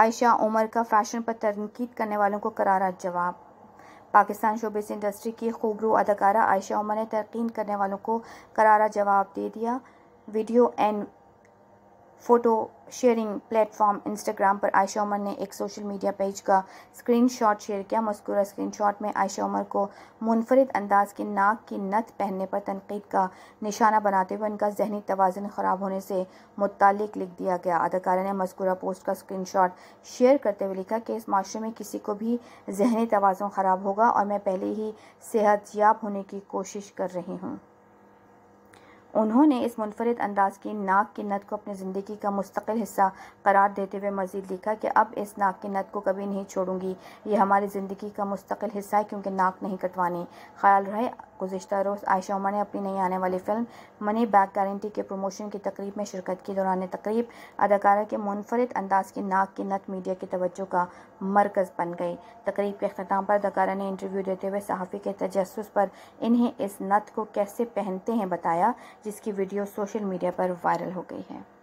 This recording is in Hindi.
आयशा उमर का फैशन पर तनकीद करने वालों को करारा जवाब पाकिस्तान शोबिस इंडस्ट्री की खूबरू अदाकारा आयशा उमर ने तरकीन करने वालों को करारा जवाब दे दिया video and photo sharing platform Instagram पर आयशा उमर ने एक सोशल मीडिया पेज का स्क्रीनशॉट शेयर किया मस्कूरा स्क्रीनशॉट में आयशा उमर को मुनफरद अंदाज के नाक की नत पहनने पर तनकीद का निशाना बनाते हुए उनका जहनी तोज़न ख़राब होने से मुतक लिख दिया गया अदाकारा ने मस्कूर पोस्ट का स्क्रीन शॉट शेयर करते हुए लिखा कि इस माशरे में किसी को भी जहनी तोज़न ख़राब होगा और मैं पहले ही सेहत याब होने की कोशिश कर रही हूँ उन्होंने इस मुनफरद अंदाज की नाक की नत को अपनी ज़िंदगी का मुस्तकिल हिस्सा करार देते हुए मज़ीद लिखा कि अब इस नाक की नत को कभी नहीं छोड़ूंगी ये हमारी ज़िंदगी का मुस्तकिल हिस्सा है क्योंकि नाक नहीं कटवानी ख्याल रहे गुजशत रोज़ आयशा उमर ने अपनी नई आने वाली फिल्म मनी बैक गारंटी के प्रमोशन की तकरीब में शिरकत की दौरान तकरीब अदाकारा के मुनफरद अंदाज की नाक की नत मीडिया की तवज्जो का मरकज़ बन गई तकरीब के अख्ताम पर अदाकारा ने इंटरव्यू देते हुए सहाफ़ी के तजस पर इन्हें इस नत को कैसे पहनते हैं बताया जिसकी वीडियो सोशल मीडिया पर वायरल हो गई है